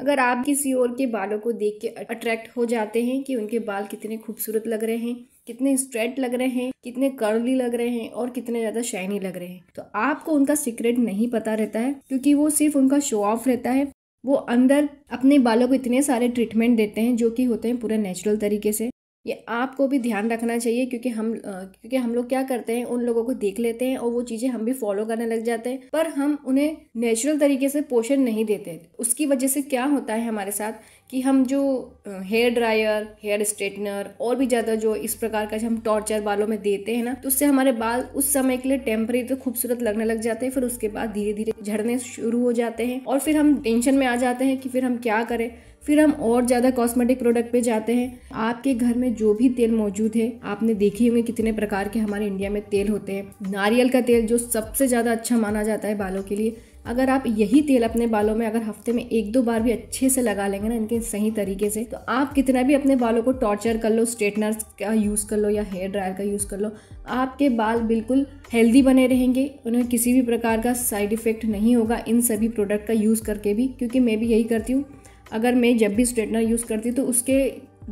अगर आप किसी और के बालों को देख के अट्रैक्ट हो जाते हैं कि उनके बाल कितने खूबसूरत लग रहे हैं कितने स्ट्रेट लग रहे हैं कितने कर्ली लग रहे हैं और कितने ज़्यादा शाइनी लग रहे हैं तो आपको उनका सीक्रेट नहीं पता रहता है क्योंकि वो सिर्फ उनका शो ऑफ रहता है वो अंदर अपने बालों को इतने सारे ट्रीटमेंट देते हैं जो कि होते हैं पूरे नेचुरल तरीके से ये आपको भी ध्यान रखना चाहिए क्योंकि हम क्योंकि हम लोग क्या करते हैं उन लोगों को देख लेते हैं और वो चीज़ें हम भी फॉलो करने लग जाते हैं पर हम उन्हें नेचुरल तरीके से पोषण नहीं देते उसकी वजह से क्या होता है हमारे साथ कि हम जो हेयर ड्रायर हेयर स्ट्रेटनर और भी ज़्यादा जो इस प्रकार का जो हम टॉर्चर बालों में देते हैं ना तो उससे हमारे बाल उस समय के लिए टेम्परेरी तो खूबसूरत लगने लग जाते हैं फिर उसके बाद धीरे धीरे झड़ने शुरू हो जाते हैं और फिर हम टेंशन में आ जाते हैं कि फिर हम क्या करें फिर हम और ज़्यादा कॉस्मेटिक प्रोडक्ट पे जाते हैं आपके घर में जो भी तेल मौजूद है आपने देखे हुए कितने प्रकार के हमारे इंडिया में तेल होते हैं नारियल का तेल जो सबसे ज़्यादा अच्छा माना जाता है बालों के लिए अगर आप यही तेल अपने बालों में अगर हफ्ते में एक दो बार भी अच्छे से लगा लेंगे ना इनके सही तरीके से तो आप कितना भी अपने बालों को टॉर्चर कर लो स्ट्रेटनर्स का यूज़ कर लो या हेयर ड्रायर का यूज़ कर लो आपके बाल बिल्कुल हेल्दी बने रहेंगे उन्हें किसी भी प्रकार का साइड इफ़ेक्ट नहीं होगा इन सभी प्रोडक्ट का यूज़ करके भी क्योंकि मैं भी यही करती हूँ अगर मैं जब भी स्ट्रेटनर यूज़ करती हूँ तो उसके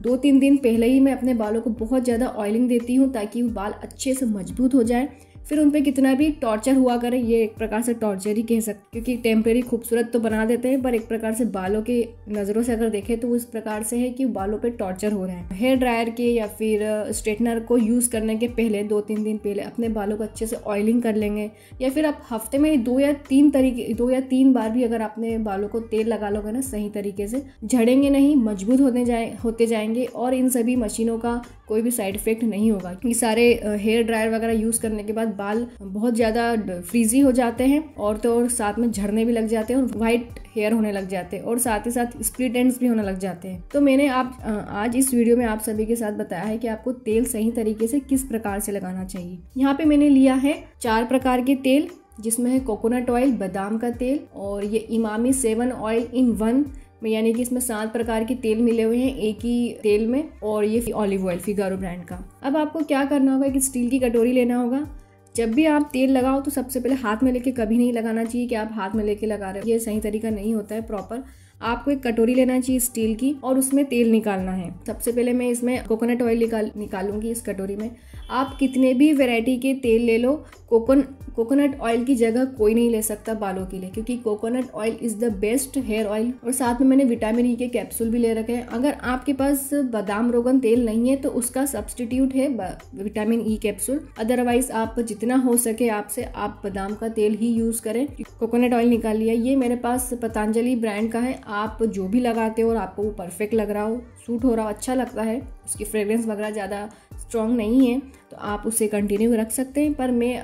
दो तीन दिन पहले ही मैं अपने बालों को बहुत ज़्यादा ऑयलिंग देती हूँ ताकि वो बाल अच्छे से मजबूत हो जाए फिर उन पर कितना भी टॉर्चर हुआ करे ये एक प्रकार से टॉर्चर ही कह सकते क्योंकि टेम्प्रेरी खूबसूरत तो बना देते हैं पर एक प्रकार से बालों के नज़रों से अगर देखें तो उस प्रकार से है कि बालों पर टॉर्चर हो रहे हैं हेयर ड्रायर के या फिर स्ट्रेटनर को यूज़ करने के पहले दो तीन दिन पहले अपने बालों को अच्छे से ऑयलिंग कर लेंगे या फिर आप हफ्ते में दो या तीन तरीके दो या तीन बार भी अगर आपने बालों को तेल लगा लोगे ना सही तरीके से झड़ेंगे नहीं मजबूत होने जाए होते जाएंगे और इन सभी मशीनों का कोई भी साइड इफेक्ट नहीं होगा ये सारे हेयर ड्रायर वगैरह यूज़ करने के बाद बाल बहुत ज़्यादा फ्रीजी हो जाते हैं और तो और साथ में झड़ने भी लग जाते हैं और वाइट हेयर होने लग जाते हैं और साथ ही साथ स्प्लिट एंड्स भी होने लग जाते हैं तो मैंने आप आज इस वीडियो में आप सभी के साथ बताया है कि आपको तेल सही तरीके से किस प्रकार से लगाना चाहिए यहाँ पे मैंने लिया है चार प्रकार के तेल जिसमें है कोकोनट ऑयल बादाम का तेल और ये Emami seven oil in one यानी कि इसमें सात प्रकार के तेल मिले हुए हैं एक ही तेल में और ये ऑलिव ऑयल फिगारो ब्रांड का अब आपको क्या करना होगा एक स्टील की कटोरी लेना होगा जब भी आप तेल लगाओ तो सबसे पहले हाथ में लेके कभी नहीं लगाना चाहिए कि आप हाथ में लेके लगा रहे हो ये सही तरीका नहीं होता है प्रॉपर आपको एक कटोरी लेना चाहिए स्टील की और उसमें तेल निकालना है सबसे पहले मैं इसमें कोकोनट ऑयल निकाल निकालूंगी इस कटोरी में आप कितने भी वेराइटी के तेल ले लो कोकोन कोकोनट ऑयल की जगह कोई नहीं ले सकता बालों के लिए क्योंकि coconut oil is the best hair oil और साथ में मैंने विटामिन ई e के कैप्सूल भी ले रखे हैं अगर आपके पास बादाम रोगन तेल नहीं है तो उसका सब्सटीट्यूट है विटामिन ई कैप्सूल अदरवाइज आप जितना हो सके आपसे आप बादाम का तेल ही यूज़ करें कोकोनट ऑयल निकाल लिया ये मेरे पास पतंजलि ब्रांड का है आप जो भी लगाते हो और आपको वो परफेक्ट लग रहा हो सूट हो रहा हो अच्छा लगता है उसकी फ्रेगरेंस वगैरह ज़्यादा स्ट्रॉन्ग नहीं है तो आप उसे कंटिन्यू रख सकते हैं पर मैं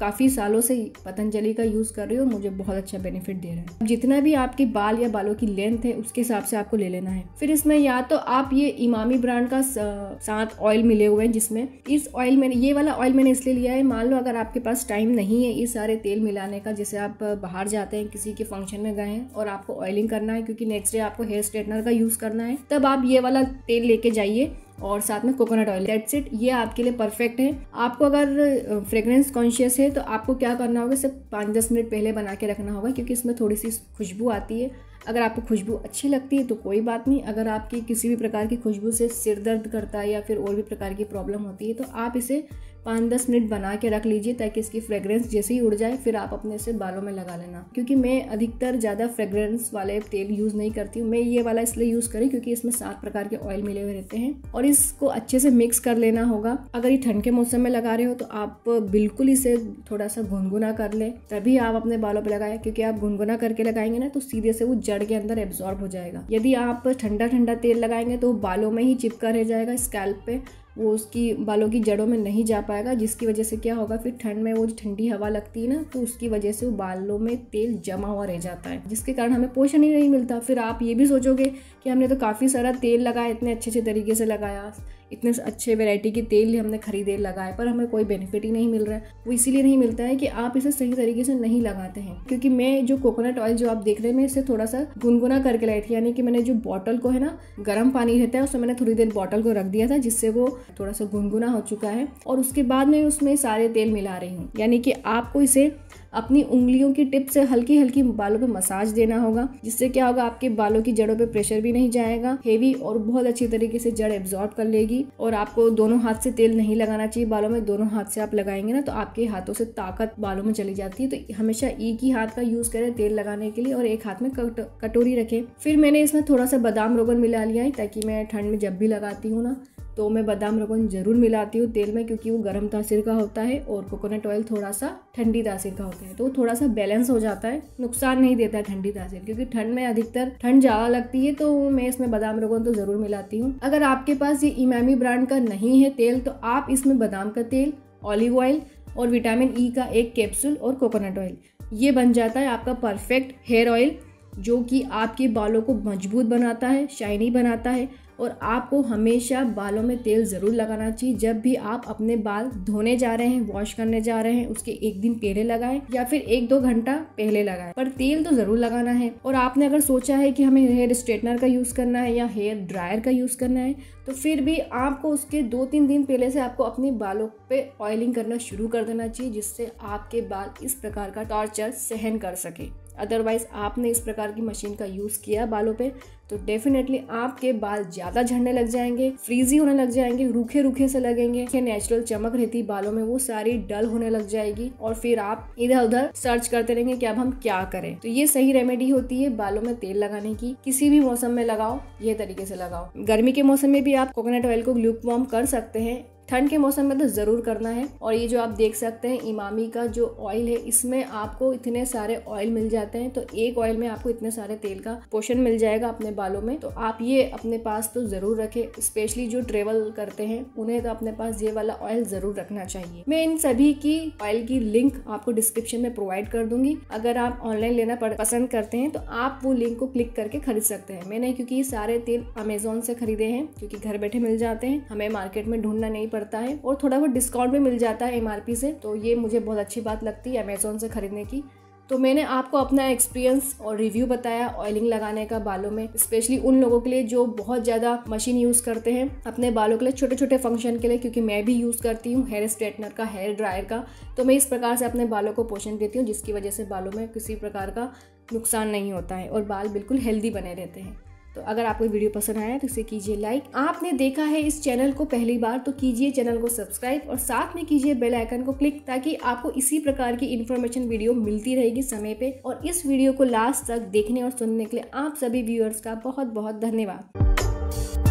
काफ़ी सालों से पतंजलि का यूज़ कर रही हूँ मुझे बहुत अच्छा बेनिफिट दे रहा है जितना भी आपके बाल या बालों की लेंथ है उसके हिसाब से आपको ले लेना है फिर इसमें या तो आप ये इमामी ब्रांड का साथ ऑयल मिले हुए हैं जिसमें इस ऑयल मैंने ये वाला ऑयल मैंने इसलिए लिया है मान लो अगर आपके पास टाइम नहीं है ये सारे तेल मिलाने का जैसे आप बाहर जाते हैं किसी के फंक्शन में गए हैं और आपको ऑयलिंग करना है क्योंकि नेक्स्ट डे आपको हेयर स्ट्रेटनर का यूज़ करना है तब आप ये वाला तेल लेके जाइए और साथ में कोकोनट ऑयल दैट्स इट ये आपके लिए परफेक्ट है आपको अगर फ्रेग्रेंस कॉन्शियस है तो आपको क्या करना होगा सिर्फ पाँच दस मिनट पहले बना के रखना होगा क्योंकि इसमें थोड़ी सी खुशबू आती है अगर आपको खुशबू अच्छी लगती है तो कोई बात नहीं अगर आपकी किसी भी प्रकार की खुशबू से सिर दर्द करता है या फिर और भी प्रकार की प्रॉब्लम होती है तो आप इसे पाँच दस मिनट बना के रख लीजिए ताकि इसकी फ्रेगरेंस जैसे ही उड़ जाए फिर आप अपने से बालों में लगा लेना क्योंकि मैं अधिकतर ज़्यादा फ्रेगरेंस वाले तेल यूज़ नहीं करती हूँ मैं ये वाला इसलिए यूज़ करी क्योंकि इसमें सात प्रकार के ऑयल मिले हुए रहते हैं और इसको अच्छे से मिक्स कर लेना होगा अगर ये ठंड के मौसम में लगा रहे हो तो आप बिल्कुल इसे थोड़ा सा गुनगुना कर लें तभी आप अपने बालों पर लगाएं क्योंकि आप गुनगुना करके लगाएंगे ना तो सीधे से वो जड़ के अंदर एब्जॉर्ब हो जाएगा यदि आप ठंडा ठंडा तेल लगाएंगे तो बालों में ही चिपका रह जाएगा स्कैल्प पे वो उसकी बालों की जड़ों में नहीं जा पाएगा जिसकी वजह से क्या होगा फिर ठंड में वो जो ठंडी हवा लगती है ना तो उसकी वजह से वो बालों में तेल जमा हुआ रह जाता है जिसके कारण हमें पोषण ही नहीं मिलता फिर आप ये भी सोचोगे कि हमने तो काफ़ी सारा तेल लगाया इतने अच्छे अच्छे तरीके से लगाया इतने अच्छे वेराइटी के तेल हमने खरीदे लगाए पर हमें कोई बेनिफिट ही नहीं मिल रहा है वो इसीलिए नहीं मिलता है कि आप इसे सही तरीके से नहीं लगाते हैं क्योंकि मैं जो कोकोनट ऑयल जो आप देख रहे हैं मैं इसे थोड़ा सा गुनगुना करके लाई थी यानी कि मैंने जो बॉटल को है ना गर्म पानी रहता है उसमें मैंने थोड़ी देर बॉटल को रख दिया था जिससे वो थोड़ा सा गुनगुना हो चुका है और उसके बाद मैं उसमें सारे तेल मिला रही हूँ यानी कि आपको इसे अपनी उंगलियों की टिप से हल्की हल्की बालों पर मसाज देना होगा जिससे क्या होगा आपके बालों की जड़ों पर प्रेशर भी नहीं जाएगा हेवी और बहुत अच्छी तरीके से जड़ एब्जॉर्ब कर लेगी और आपको दोनों हाथ से तेल नहीं लगाना चाहिए बालों में दोनों हाथ से आप लगाएंगे ना तो आपके हाथों से ताकत बालों में चली जाती है तो हमेशा एक ही हाथ का यूज करें तेल लगाने के लिए और एक हाथ में कटोरी रखें फिर मैंने इसमें थोड़ा सा बादाम रोगन मिला लिया है ताकि मैं ठंड में जब भी लगाती हूँ ना तो मैं बादाम रोगन ज़रूर मिलाती हूँ तेल में क्योंकि वो गर्म तासीर का होता है और कोकोनट ऑयल थोड़ा सा ठंडी तासीर का होता है तो थोड़ा सा बैलेंस हो जाता है नुकसान नहीं देता है ठंडी तासीर क्योंकि ठंड में अधिकतर ठंड ज़्यादा लगती है तो मैं इसमें बादाम रोगन तो ज़रूर मिलाती हूँ अगर आपके पास ये इमामी ब्रांड का नहीं है तेल तो आप इसमें बादाम का तेल ऑलिव ऑयल और विटामिन ई e का एक कैप्सूल और कोकोनट ऑयल ये बन जाता है आपका परफेक्ट हेयर ऑयल जो कि आपके बालों को मजबूत बनाता है शाइनी बनाता है और आपको हमेशा बालों में तेल ज़रूर लगाना चाहिए जब भी आप अपने बाल धोने जा रहे हैं वॉश करने जा रहे हैं उसके एक दिन पहले लगाएं या फिर एक दो घंटा पहले लगाएं पर तेल तो ज़रूर लगाना है और आपने अगर सोचा है कि हमें हेयर स्ट्रेटनर का यूज़ करना है या हेयर ड्रायर का यूज़ करना है तो फिर भी आपको उसके दो तीन दिन पहले से आपको अपने बालों पर ऑयलिंग करना शुरू कर देना चाहिए जिससे आपके बाल इस प्रकार का टॉर्चर सहन कर सकें अदरवाइज़ आपने इस प्रकार की मशीन का यूज़ किया बालों पे तो डेफिनेटली आपके बाल ज़्यादा झड़ने लग जाएंगे फ्रीजी होने लग जाएंगे रूखे रूखे से लगेंगे ये नेचुरल चमक रहती बालों में वो सारी डल होने लग जाएगी और फिर आप इधर उधर सर्च करते रहेंगे कि अब हम क्या करें तो ये सही रेमेडी होती है बालों में तेल लगाने की किसी भी मौसम में लगाओ ये तरीके से लगाओ गर्मी के मौसम में भी आप कोकोनट ऑयल को ग्लूक वार्म कर सकते हैं ठंड के मौसम में तो ज़रूर करना है और ये जो आप देख सकते हैं इमामी का जो ऑयल है इसमें आपको इतने सारे ऑयल मिल जाते हैं तो एक ऑयल में आपको इतने सारे तेल का पोषण मिल जाएगा अपने बालों में तो आप ये अपने पास तो ज़रूर रखें स्पेशली जो ट्रेवल करते हैं उन्हें तो अपने पास ये वाला ऑयल ज़रूर रखना चाहिए मैं इन सभी की ऑयल की लिंक आपको डिस्क्रिप्शन में प्रोवाइड कर दूंगी अगर आप ऑनलाइन लेना पसंद करते हैं तो आप वो लिंक को क्लिक करके खरीद सकते हैं मैंने क्योंकि सारे तेल अमेजोन से खरीदे हैं क्योंकि घर बैठे मिल जाते हैं हमें मार्केट में ढूंढना नहीं पड़ता करता है और थोड़ा बहुत डिस्काउंट भी मिल जाता है एम से तो ये मुझे बहुत अच्छी बात लगती है अमेज़ोन से ख़रीदने की तो मैंने आपको अपना एक्सपीरियंस और रिव्यू बताया ऑयलिंग लगाने का बालों में स्पेशली उन लोगों के लिए जो बहुत ज़्यादा मशीन यूज़ करते हैं अपने बालों के लिए छोटे छोटे फंक्शन के लिए क्योंकि मैं भी यूज़ करती हूँ हेयर स्ट्रेटनर का हेयर ड्रायर का तो मैं इस प्रकार से अपने बालों को पोषण देती हूँ जिसकी वजह से बालों में किसी प्रकार का नुकसान नहीं होता है और बाल बिल्कुल हेल्दी बने रहते हैं तो अगर आपको वीडियो पसंद आया तो इसे कीजिए लाइक आपने देखा है इस चैनल को पहली बार तो कीजिए चैनल को सब्सक्राइब और साथ में कीजिए बेल आइकन को क्लिक ताकि आपको इसी प्रकार की इन्फॉर्मेशन वीडियो मिलती रहेगी समय पे और इस वीडियो को लास्ट तक देखने और सुनने के लिए आप सभी व्यूअर्स का बहुत बहुत धन्यवाद